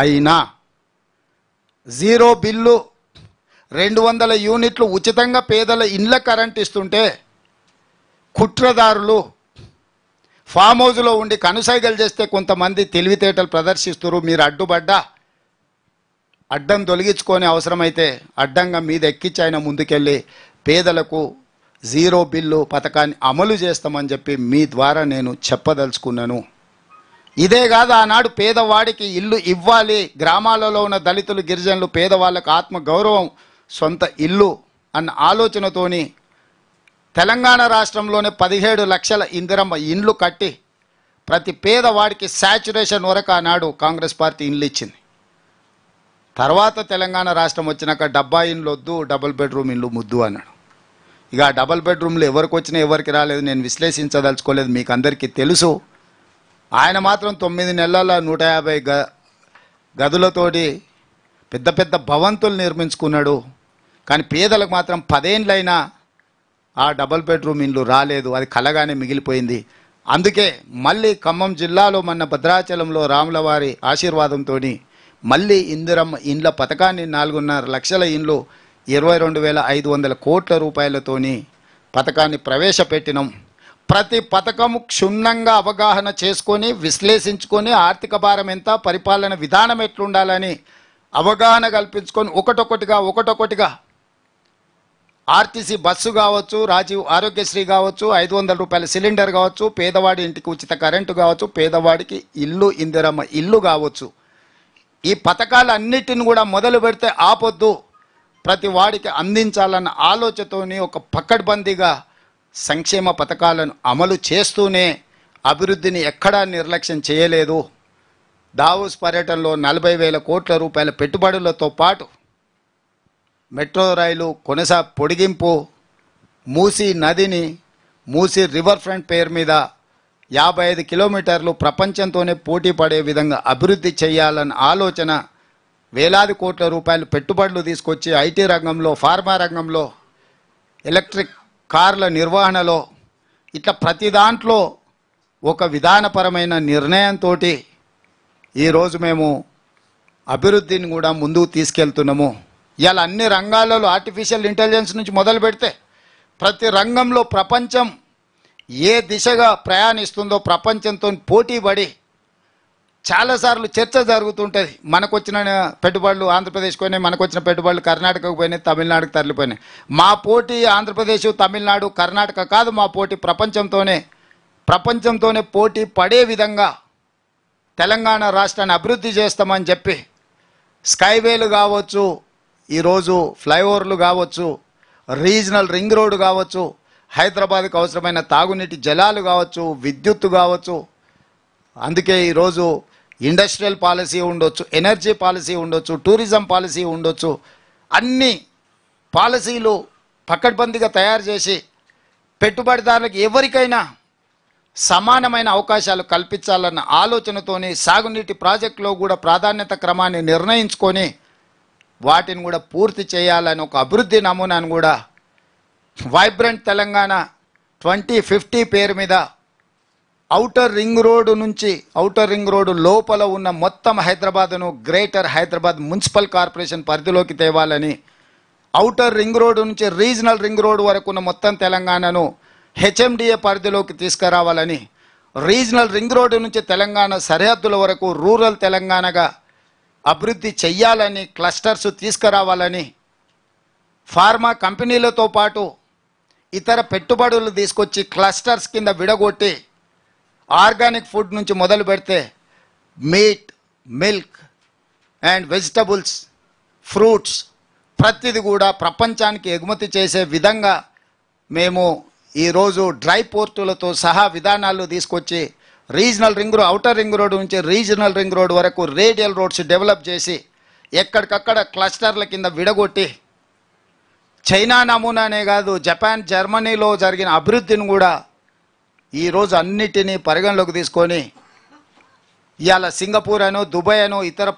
అయినా zero bill రెండు వందల యూనిట్లు ఉచితంగా పేదల ఇండ్ల కరెంట్ ఇస్తుంటే కుట్రదారులు ఫామ్ హౌజ్లో ఉండి కనుసైగలు చేస్తే కొంతమంది తెలివితేటలు ప్రదర్శిస్తారు మీరు అడ్డుపడ్డా అడ్డం తొలగించుకొని అవసరమైతే అడ్డంగా మీద ఎక్కించి ఆయన ముందుకెళ్ళి పేదలకు జీరో బిల్లు పథకాన్ని అమలు చేస్తామని చెప్పి మీ ద్వారా నేను చెప్పదలుచుకున్నాను ఇదే కాదు ఆనాడు పేదవాడికి ఇల్లు ఇవ్వాలి గ్రామాలలో ఉన్న దళితులు గిరిజనులు పేదవాళ్ళకు ఆత్మ గౌరవం సొంత ఇల్లు అన్న ఆలోచనతోని తెలంగాణ రాష్ట్రంలోనే పదిహేడు లక్షల ఇందిరమ్మ ఇండ్లు కట్టి ప్రతి పేదవాడికి శాచురేషన్ వరకు ఆనాడు కాంగ్రెస్ పార్టీ ఇండ్లు ఇచ్చింది తర్వాత తెలంగాణ రాష్ట్రం వచ్చినాక డబ్బా ఇండ్లు వద్దు డబుల్ బెడ్రూమ్ ఇండ్లు ముద్దు అన్నాడు ఇక డబుల్ బెడ్రూమ్లు ఎవరికి వచ్చినా ఎవరికి రాలేదు నేను విశ్లేషించదలుచుకోలేదు మీకు అందరికీ తెలుసు ఆయన మాత్రం తొమ్మిది నెలల నూట యాభై గ గదులతోటి పెద్ద పెద్ద భవంతులు నిర్మించుకున్నాడు కానీ పేదలకు మాత్రం పదేండ్లైనా ఆ డబల్ బెడ్రూమ్ ఇండ్లు రాలేదు అది కలగానే మిగిలిపోయింది అందుకే మళ్ళీ ఖమ్మం జిల్లాలో మన భద్రాచలంలో రాములవారి ఆశీర్వాదంతో మళ్ళీ ఇందిరమ్మ ఇండ్ల పథకాన్ని నాలుగున్నర లక్షల ఇండ్లు ఇరవై రెండు వేల ఐదు వందల కోట్ల రూపాయలతోని పథకాన్ని ప్రవేశపెట్టినాం ప్రతి పథకము క్షుణ్ణంగా అవగాహన చేసుకొని విశ్లేషించుకొని ఆర్థిక భారం ఎంత పరిపాలన విధానం ఎట్లుండాలని అవగాహన కల్పించుకొని ఒకటొకటిగా ఒకటొకటిగా ఆర్టీసీ బస్సు కావచ్చు రాజీవ్ ఆరోగ్యశ్రీ కావచ్చు ఐదు వందల రూపాయల సిలిండర్ కావచ్చు పేదవాడి ఇంటికి ఉచిత కరెంటు కావచ్చు పేదవాడికి ఇల్లు ఇందిరమ్మ ఇల్లు కావచ్చు ఈ పథకాలన్నిటిని కూడా మొదలు పెడితే ఆపొద్దు ప్రతి వాడికి అందించాలన్న ఆలోచనతోని ఒక పక్కడ్బందీగా సంక్షేమ పథకాలను అమలు చేస్తూనే అభివృద్ధిని ఎక్కడా నిర్లక్ష్యం చేయలేదు దావోస్ పర్యటనలో నలభై వేల కోట్ల రూపాయల పెట్టుబడులతో పాటు మెట్రో రైలు కొనసా పొడిగింపు మూసీ నదిని మూసీ రివర్ ఫ్రంట్ పేరు మీద యాభై ఐదు కిలోమీటర్లు ప్రపంచంతోనే పోటీ పడే విధంగా అభివృద్ధి చేయాలన్న ఆలోచన వేలాది కోట్ల రూపాయలు పెట్టుబడులు తీసుకొచ్చి ఐటీ రంగంలో ఫార్మా రంగంలో ఎలక్ట్రిక్ కార్ల నిర్వహణలో ఇట్లా ప్రతి దాంట్లో ఒక విధానపరమైన నిర్ణయంతో ఈరోజు మేము అభివృద్ధిని కూడా ముందుకు తీసుకెళ్తున్నాము ఇవాళ అన్ని రంగాలలో ఆర్టిఫిషియల్ ఇంటెలిజెన్స్ నుంచి మొదలు పెడితే ప్రతి రంగంలో ప్రపంచం ఏ దిశగా ప్రయాణిస్తుందో ప్రపంచంతో పోటీ పడి చాలాసార్లు చర్చ జరుగుతుంటుంది మనకు వచ్చిన పెట్టుబడులు ఆంధ్రప్రదేశ్కి పోయినాయి మనకు వచ్చిన పెట్టుబడులు కర్ణాటకకు పోయినాయి తమిళనాడుకు తరలిపోయినాయి మా పోటీ ఆంధ్రప్రదేశ్ తమిళనాడు కర్ణాటక కాదు మా పోటీ ప్రపంచంతోనే ప్రపంచంతోనే పోటీ పడే విధంగా తెలంగాణ రాష్ట్రాన్ని అభివృద్ధి చేస్తామని చెప్పి స్కైవేలు కావచ్చు ఈరోజు ఫ్లైఓవర్లు కావచ్చు రీజనల్ రింగ్ రోడ్డు కావచ్చు హైదరాబాద్కు అవసరమైన తాగునీటి జలాలు కావచ్చు విద్యుత్తు కావచ్చు అందుకే ఈరోజు ఇండస్ట్రియల్ పాలసీ ఉండొచ్చు ఎనర్జీ పాలసీ ఉండొచ్చు టూరిజం పాలసీ ఉండొచ్చు అన్ని పాలసీలు పక్కడ్బందీగా తయారు చేసి పెట్టుబడిదారులకు ఎవరికైనా సమానమైన అవకాశాలు కల్పించాలన్న ఆలోచనతోని సాగునీటి ప్రాజెక్టులో కూడా ప్రాధాన్యత క్రమాన్ని నిర్ణయించుకొని వాటిని కూడా పూర్తి చేయాలని ఒక అభివృద్ధి నమూనాను కూడా వైబ్రెంట్ తెలంగాణ ట్వంటీ ఫిఫ్టీ పేరు మీద ఔటర్ రింగ్ రోడ్ నుంచి ఔటర్ రింగ్ రోడ్ లోపల ఉన్న మొత్తం హైదరాబాద్ను గ్రేటర్ హైదరాబాద్ మున్సిపల్ కార్పొరేషన్ పరిధిలోకి తేవాలని ఔటర్ రింగ్ రోడ్ నుంచి రీజనల్ రింగ్ రోడ్ వరకు ఉన్న మొత్తం తెలంగాణను హెచ్ఎండిఏ పరిధిలోకి తీసుకురావాలని రీజనల్ రింగ్ రోడ్ నుంచి తెలంగాణ సరిహద్దుల వరకు రూరల్ తెలంగాణగా అభివృద్ధి చెయ్యాలని క్లస్టర్స్ తీసుకురావాలని ఫార్మా కంపెనీలతో పాటు ఇతర పెట్టుబడులు తీసుకొచ్చి క్లస్టర్స్ కింద విడగొట్టి ఆర్గానిక్ ఫుడ్ నుంచి మొదలు పెడితే meat milk and vegetables fruits ప్రతిది కూడా ప్రపంచానికి ఎగుమతి చేసే విధంగా మేము ఈరోజు డ్రై పోర్టులతో సహా విధానాలు తీసుకొచ్చి regional ring road outer ring road నుంచి రీజనల్ రింగ్ రోడ్ వరకు రేడియల్ రోడ్స్ డెవలప్ చేసి ఎక్కడికక్కడ క్లస్టర్ల కింద విడగొట్టి చైనా నమూనానే కాదు జపాన్ జర్మనీలో జరిగిన అభివృద్ధిని కూడా ఈరోజు అన్నిటినీ పరిగణలోకి తీసుకొని ఇవాళ సింగపూర్ అనో దుబాయ్ అనో ఇతర